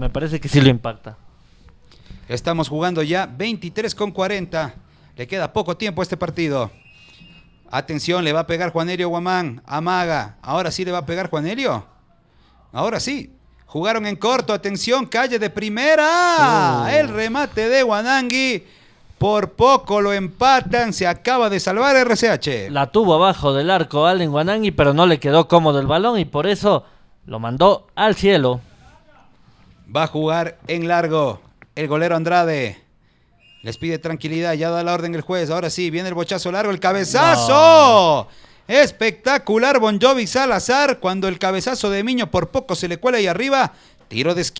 me parece que sí lo impacta. Estamos jugando ya 23 con 40. Le queda poco tiempo a este partido. Atención, le va a pegar Juanelio Guamán. Amaga. Ahora sí le va a pegar Juanelio, Ahora sí. Jugaron en corto. Atención, calle de primera. Oh. El remate de Guanangui. Por poco lo empatan, se acaba de salvar RCH. La tuvo abajo del arco Allen Guanangui, pero no le quedó cómodo el balón y por eso lo mandó al cielo. Va a jugar en largo el golero Andrade. Les pide tranquilidad, ya da la orden el juez. Ahora sí, viene el bochazo largo, el cabezazo. Espectacular Bon Jovi Salazar cuando el cabezazo de Miño por poco se le cuela ahí arriba, tiro de esquina.